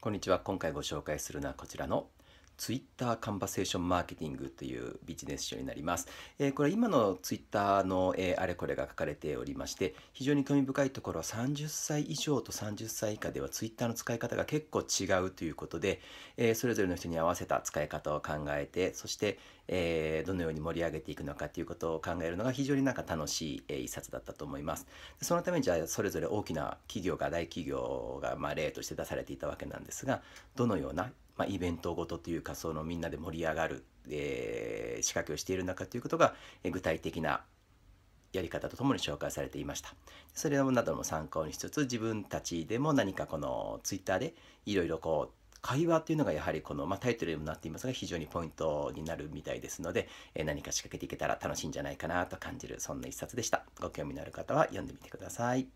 こんにちは。今回ご紹介するのはこちらの Twitter カンバセーションマーケティングというビジネス書になります。えー、これ今の Twitter の、えー、あれこれが書かれておりまして、非常に興味深いところは30歳以上と30歳以下では Twitter の使い方が結構違うということで、えー、それぞれの人に合わせた使い方を考えて、そして、えー、どのように盛り上げていくのかということを考えるのが非常になんか楽しい、えー、一冊だったと思います。そのためにじゃあそれぞれ大きな企業が大企業がまあ例として出されていたわけなんですがどのような、まあ、イベントごとというかそのみんなで盛り上がる、えー、仕掛けをしているのかということが、えー、具体的なやり方とともに紹介されていました。それなども参考にしつつ自分たちでも何かこのツイッターでいろいろこう会話っていうのがやはりこの、まあ、タイトルにもなっていますが非常にポイントになるみたいですので、え何か仕掛けていけたら楽しいんじゃないかなと感じるそんな一冊でしたご興味のある方は読んでみてください